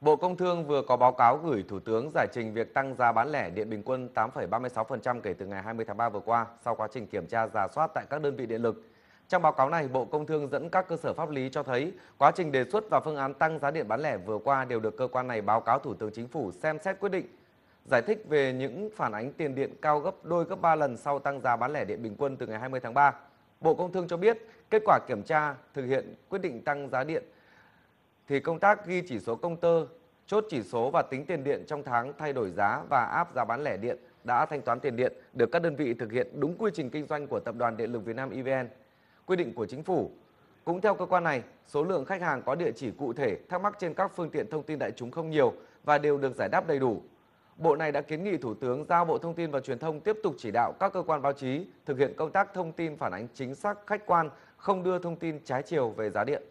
Bộ Công Thương vừa có báo cáo gửi Thủ tướng giải trình việc tăng giá bán lẻ điện bình quân 8,36% kể từ ngày 20 tháng 3 vừa qua sau quá trình kiểm tra giả soát tại các đơn vị điện lực. Trong báo cáo này, Bộ Công Thương dẫn các cơ sở pháp lý cho thấy quá trình đề xuất và phương án tăng giá điện bán lẻ vừa qua đều được cơ quan này báo cáo Thủ tướng Chính phủ xem xét quyết định. Giải thích về những phản ánh tiền điện cao gấp đôi gấp 3 lần sau tăng giá bán lẻ điện bình quân từ ngày 20 tháng 3, Bộ Công Thương cho biết kết quả kiểm tra thực hiện quyết định tăng giá điện thì công tác ghi chỉ số công tơ, chốt chỉ số và tính tiền điện trong tháng thay đổi giá và áp giá bán lẻ điện đã thanh toán tiền điện được các đơn vị thực hiện đúng quy trình kinh doanh của Tập đoàn Điện lực Việt Nam EVN, quy định của chính phủ. Cũng theo cơ quan này, số lượng khách hàng có địa chỉ cụ thể thắc mắc trên các phương tiện thông tin đại chúng không nhiều và đều được giải đáp đầy đủ. Bộ này đã kiến nghị Thủ tướng giao Bộ Thông tin và Truyền thông tiếp tục chỉ đạo các cơ quan báo chí thực hiện công tác thông tin phản ánh chính xác khách quan, không đưa thông tin trái chiều về giá điện.